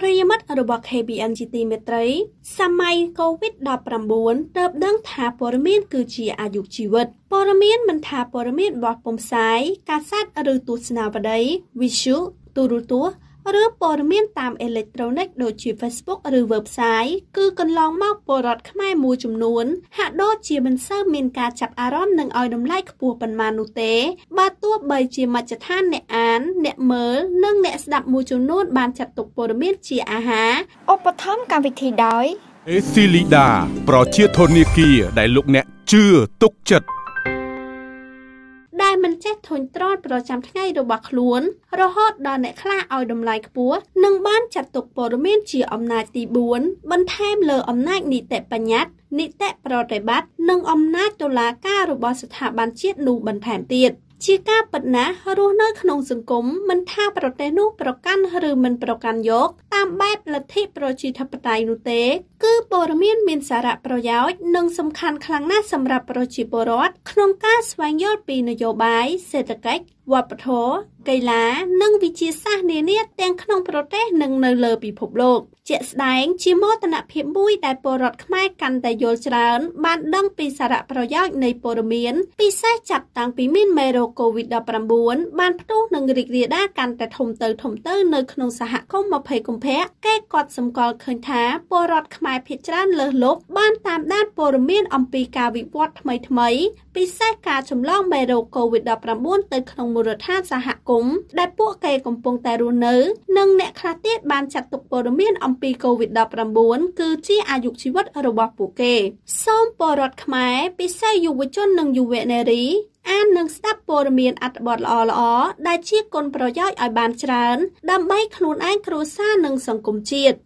ប្រិយមិត្តរបស់ KBN ជាទីមេត្រី សម័យ COVID-19 ទៅដឹងថាព័ត៌មានគឺជាអាយុជីវិតព័ត៌មានមិនថាព័ត៌មានរបស់ពុំផ្សាយកាសែតឬទស្សនាវដ្តី Visual ទូរទស្សន៍ឬព័ត៌មានតាមអេឡិចត្រូនិកដូចជា Facebook ឬ website គឺកន្លងមកពលរដ្ឋខ្មែរមួយចំនួនហាក់ដូចជាមិនសូវមានការចាប់អារម្មណ៍និងឲ្យតម្លៃខ្ពស់ប៉ុន្មាននោះទេបើទោះបីជាមជ្ឈដ្ឋានអ្នកអានអ្នកមើលនិងអ្នកស្ដាប់មួយចំនួន បានចាត់ទុកព័ត៌មានជាអាហារឧបត្ថម្ភកម្មវិធីដោយអេស៊ីលីដាប្រជាធនធានគីដែលលោកអ្នកជឿទុកចិត្តមិនចេះធុញទ្រាន់ប្រចាំថ្ងៃរបស់ខ្លួន រហូតដល់អ្នកខ្លះឲ្យតម្លៃខ្ពស់និងបានចាត់ទុកព័ត៌មានជាអំណាចទី4បន្ថែមលើអំណាចនីតិបញ្ញត្តិនីតិប្រតិបត្តិនិងអំណាចតុលាការរបស់ស្ថាប័នជាតិនោះបន្ថែមទៀតជាការពិតណាស់រស់នៅក្នុងសង្គមមិនថាប្រទេសនោះប្រកាន់ឬមិនប្រកាន់យកតាមបែបលទ្ធិប្រជាធិបតេយ្យនោះទេ គឺព័ត៌មានមានសារៈប្រយោជន៍និងសំខាន់ខ្លាំងណាស់សម្រាប់ប្រជាពលរដ្ឋក្នុងការស្វែងយល់ពីនយោបាយសេដ្ឋកិច្ចវប្បធម៌កីឡានិងវិជាសាស្ត្រនានាទាំងក្នុងប្រទេស និងនៅលើពិភពលោកជាក់ស្ដែងជាមោទនភាពមួយដែលពលរដ្ឋខ្មែរកាន់តែយល់ច្រើនបានដឹងពីសារៈប្រយោជន៍នៃព័ត៌មានពិសេសចាប់តាំងពីមានមេរោគ COVID-19 បានផ្ទុះនិងរីករាលដាលកាន់តែធំទៅធំទៅនៅក្នុងសហគមន៍20កុម្ភៈគេក៏សម្គាល់ឃើញថាពលរដ្ឋខ្មែរភាគច្រើនលើសលប់បានតាមដានព័ត៌មានអំពីការវិវត្តថ្មីៗពិសេសការចម្លងមេរោគ COVID-19 ទៅក្នុងរដ្ឋាភិបាលសហគមន៍ដែលពួកគេកំពុងតែរស់នៅនិងអ្នកខ្លះទៀតបានចាត់ទុកព័ត៌មានអំពី COVID-19 គឺជាអាយុជីវិតរបស់ពួកគេសូមពលរដ្ឋខ្មែរពិសេសយុវជននិងយុវនារីអាននិងស្ដាប់ព័ត៌មានអត្ថបទល្អៗដែលជាគុណប្រយោជន៍ឲ្យបានច្រើន ដើម្បីខ្លួនឯងគ្រួសារនិងសង្គមជាតិ។